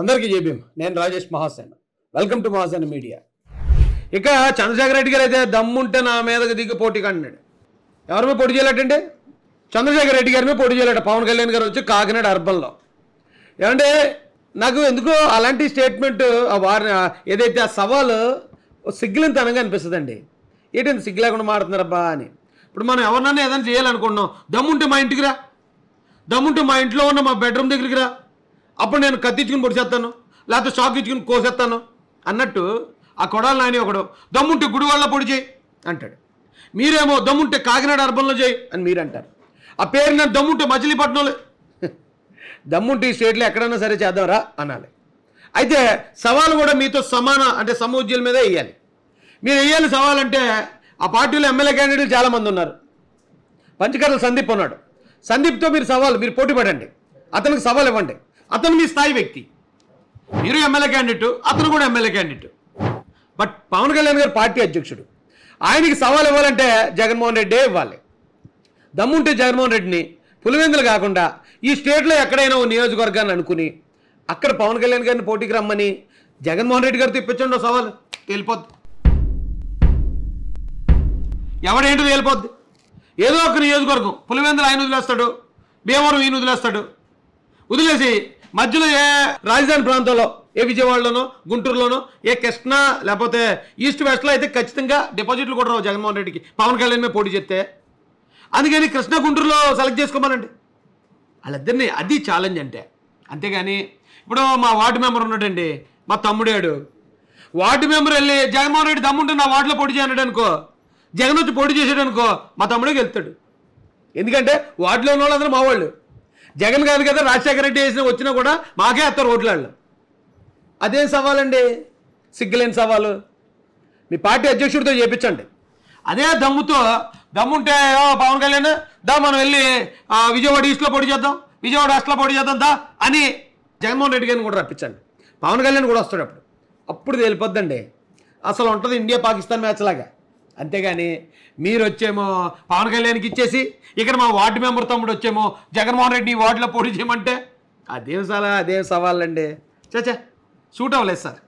అందరికీ జేబీఎం నేను Rajesh Mahasena welcome to Mahasena media ఇక చంద్రశేఖర రెడ్డి గారు అయితే దమ్ముంటే నా మీదకి దిగి పోటీ అన్నాడు ఎవరి మీద పోటీ చేయలేటండి చంద్రశేఖర రెడ్డి గారి మీద పోటీ చేయలేట పవన్ కళ్యాణ్ గారు వచ్చి కాకినాడ అర్బన్లో ఏమంటే నాకు ఎందుకో అలాంటి స్టేట్మెంట్ వారి ఏదైతే ఆ సవాలు సిగ్గులంతనంగా అనిపిస్తుందండి ఏంటంటే సిగ్గు లేకుండా మాడుతున్నారబ్బా అని ఇప్పుడు మనం ఎవరినైనా ఏదైనా చేయాలనుకుంటున్నాం దమ్ముంటే మా ఇంటికి రా దమ్ముంటే మా ఇంట్లో ఉన్న మా బెడ్రూమ్ దగ్గరికి రా అప్పుడు నేను కత్తిచ్చుకుని పొడిచేస్తాను లేకపోతే షాక్ ఇచ్చుకుని కోసేస్తాను అన్నట్టు ఆ కొడాలి నాని ఒకడు దమ్ముంటే గుడి వాళ్ళ పొడి చేయి అంటాడు మీరేమో దమ్ముంటే కాకినాడ అర్బన్లో చేయి అని మీరు అంటారు ఆ పేరు నేను దమ్ముంటే మచిలీపట్నంలో దమ్ముంటే ఈ స్టేట్లో ఎక్కడన్నా సరే చేద్దాంరా అనాలి అయితే సవాలు కూడా మీతో సమాన అంటే సమూజ్యుల మీద వేయాలి మీరు వేయాలి సవాల్ అంటే ఆ పార్టీలో ఎమ్మెల్యే క్యాండిడేట్లు చాలామంది ఉన్నారు పంచకర్ల సందీప్ ఉన్నాడు సందీప్తో మీరు సవాల్ మీరు పోటీ పడండి అతనికి సవాల్ ఇవ్వండి అతను మీ స్థాయి వ్యక్తి మీరు ఎమ్మెల్యే క్యాండిడేట్ అతను కూడా MLA candidate but Pawan Kalyan garu party అధ్యక్షుడు ఆయనకి సవాల్ ఇవ్వాలంటే జగన్మోహన్ రెడ్డే ఇవ్వాలి దమ్ముంటే జగన్మోహన్ రెడ్డిని పులివెందులు కాకుండా ఈ స్టేట్లో ఎక్కడైనా ఓ నియోజకవర్గాన్ని అనుకుని అక్కడ పవన్ కళ్యాణ్ గారిని పోటీకి రమ్మని జగన్మోహన్ రెడ్డి గారితో ఇప్పించండి సవాల్ తేలిపోద్ది ఎవడేంటో తేలిపోద్ది ఏదో ఒక నియోజకవర్గం పులివెందులు ఆయన వదిలేస్తాడు భీమవరం ఈయన వదిలేస్తాడు వదిలేసి మధ్యలో ఏ రాజధాని ప్రాంతంలో ఏ విజయవాడలోనో గుంటూరులోనో ఏ కృష్ణా లేకపోతే ఈస్ట్ వెస్ట్లో అయితే ఖచ్చితంగా డిపాజిట్లు కూడా రావు జగన్మోహన్ రెడ్డికి పవన్ కళ్యాణ్ మీద పోటీ చెప్తే అందుకని కృష్ణ గుంటూరులో సెలెక్ట్ చేసుకోమనండి వాళ్ళిద్దరిని అది ఛాలెంజ్ అంటే అంతేగాని ఇప్పుడు మా వార్డు మెంబర్ ఉన్నాడండి మా తమ్ముడాడు వార్డు మెంబర్ వెళ్ళి జగన్మోహన్ రెడ్డి తమ్ముంటే నా వార్డులో పోటీ చేయనాడు అనుకో జగన్ వచ్చి పోటీ చేసాడు అనుకో మా తమ్ముడికి వెళ్తాడు ఎందుకంటే వార్డులో ఉన్న వాళ్ళందరూ మా వాళ్ళు జగన్ కాదు కదా రాజశేఖర రెడ్డి వేసిన వచ్చినా కూడా మాకే అత్త ఓట్లు అదేం సవాల్ అండి సిగ్గులేని సవాలు మీ పార్టీ అధ్యక్షుడితో చేపించండి అదే దమ్ముతో దమ్ముంటే పవన్ కళ్యాణ్ దా మనం వెళ్ళి విజయవాడ ఈస్ట్లో పోటీ చేద్దాం విజయవాడ వెస్ట్లో పొడి చేద్దాం దా అని జగన్మోహన్ రెడ్డి గారిని కూడా రప్పించండి పవన్ కళ్యాణ్ కూడా వస్తాడు అప్పుడు అప్పుడు తెలిపొద్దండి అసలు ఉంటుంది ఇండియా పాకిస్తాన్ మ్యాచ్ లాగా అంతేగాని మీరు వచ్చేమో పవన్ కళ్యాణ్కి ఇచ్చేసి ఇక్కడ మా వార్డు మెంబర్ తమ్ముడు వచ్చేమో జగన్మోహన్ రెడ్డి వార్డులో పోటీ చేయమంటే అదేం సలహా అదేం సవాళ్ళండి చచ్చా సూట్ అవ్వలేదు సార్